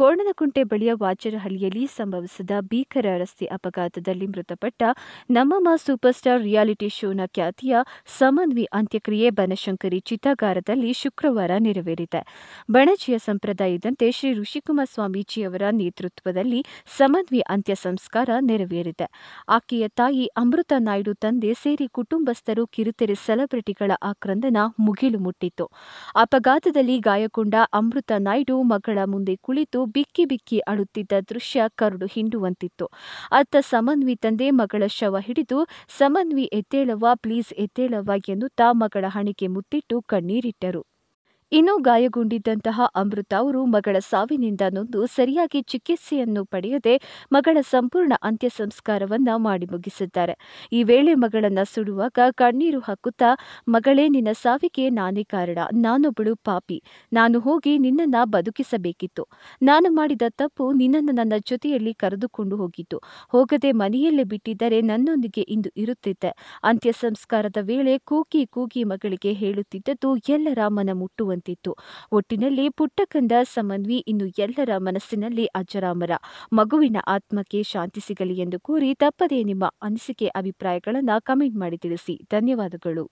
ಕೋಣನಕುಂಟೆ ಬಳಿಯ ವಾಚರಹಳ್ಳಿಯಲ್ಲಿ ಸಂಭವಿಸಿದ ಭೀಕರ ರಸ್ತೆ ಅಪಘಾತದಲ್ಲಿ ಮೃತಪಟ್ಟ ನಮ್ಮಮ್ಮ ಸೂಪರ್ ಸ್ಟಾರ್ ರಿಯಾಲಿಟಿ ಶೋನ ಖ್ಯಾತಿಯ ಸಮನ್ವಿ ಅಂತ್ಯಕ್ರಿಯೆ ಬನಶಂಕರಿ ಚಿತಾಗಾರದಲ್ಲಿ ಶುಕ್ರವಾರ ನೆರವೇರಿದೆ ಬಣಜಿಯ ಸಂಪ್ರದಾಯದಂತೆ ಶ್ರೀ ಋಷಿಕುಮಾರ್ ಸ್ವಾಮೀಜಿಯವರ ನೇತೃತ್ವದಲ್ಲಿ ಸಮನ್ವಿ ಅಂತ್ಯ ಸಂಸ್ಕಾರ ನೆರವೇರಿದೆ ಆಕೆಯ ತಾಯಿ ಅಮೃತ ನಾಯ್ಡು ತಂದೆ ಸೇರಿ ಕುಟುಂಬಸ್ಥರು ಕಿರುತೆರೆ ಸೆಲೆಬ್ರಿಟಿಗಳ ಆಕ್ರಂದನ ಮುಗಿಲು ಮುಟ್ಟಿತ್ತು ಅಪಘಾತದಲ್ಲಿ ಗಾಯಗೊಂಡ ಅಮೃತ ನಾಯ್ಡು ಮಗಳ ಮುಂದೆ ಕುಳಿತು ಬಿಕ್ಕಿ ಬಿಕ್ಕಿ ಅಳುತ್ತಿದ್ದ ದೃಶ್ಯ ಕರುಡು ಹಿಂಡುವಂತಿತ್ತು ಅತ್ತ ಸಮನ್ವಿ ತಂದೆ ಮಗಳ ಶವ ಹಿಡಿದು ಸಮನ್ವಿ ಎತ್ತೇಳವ್ವ ಪ್ಲೀಸ್ ಎತ್ತೇಳವ್ವ ಎನ್ನುತ್ತಾ ಮಗಳ ಹಣಿಕೆ ಮುತ್ತಿಟ್ಟು ಕಣ್ಣೀರಿಟ್ಟರು ಇನ್ನು ಗಾಯಗೊಂಡಿದ್ದಂತಹ ಅಮೃತ ಅವರು ಮಗಳ ಸಾವಿನಿಂದ ನೊಂದು ಸರಿಯಾಗಿ ಚಿಕಿತ್ಸೆಯನ್ನು ಪಡೆಯದೆ ಮಗಳ ಸಂಪೂರ್ಣ ಅಂತ್ಯ ಸಂಸ್ಕಾರವನ್ನ ಮಾಡಿ ಮುಗಿಸಿದ್ದಾರೆ ಈ ವೇಳೆ ಮಗಳನ್ನ ಸುಡುವಾಗ ಕಣ್ಣೀರು ಹಾಕುತ್ತಾ ಮಗಳೇ ನಿನ್ನ ಸಾವಿಗೆ ನಾನೇ ಕಾರಣ ನಾನೊಬ್ಬಳು ಪಾಪಿ ನಾನು ಹೋಗಿ ನಿನ್ನನ್ನ ಬದುಕಿಸಬೇಕಿತ್ತು ನಾನು ಮಾಡಿದ ತಪ್ಪು ನಿನ್ನನ್ನು ನನ್ನ ಜೊತೆಯಲ್ಲಿ ಕರೆದುಕೊಂಡು ಹೋಗಿತ್ತು ಹೋಗದೆ ಮನೆಯಲ್ಲೇ ಬಿಟ್ಟಿದ್ದರೆ ನನ್ನೊಂದಿಗೆ ಇಂದು ಇರುತ್ತಿದ್ದೆ ಅಂತ್ಯ ಸಂಸ್ಕಾರದ ವೇಳೆ ಕೂಗಿ ಕೂಗಿ ಮಗಳಿಗೆ ಹೇಳುತ್ತಿದ್ದದ್ದು ಎಲ್ಲರ ಮನ ಮುಟ್ಟುವಂತೆ ನಿಂತಿತ್ತು ಒಟ್ಟಿನಲ್ಲಿ ಪುಟ್ಟಕಂದ ಸಮನ್ವಿ ಇನ್ನು ಎಲ್ಲರ ಮನಸ್ಸಿನಲ್ಲಿ ಅಜರಾಮರ ಮಗುವಿನ ಆತ್ಮಕ್ಕೆ ಶಾಂತಿ ಸಿಗಲಿ ಎಂದು ಕೋರಿ ತಪ್ಪದೇ ನಿಮ್ಮ ಅನಿಸಿಕೆ ಅಭಿಪ್ರಾಯಗಳನ್ನು ಕಮೆಂಟ್ ಮಾಡಿ ತಿಳಿಸಿ ಧನ್ಯವಾದಗಳು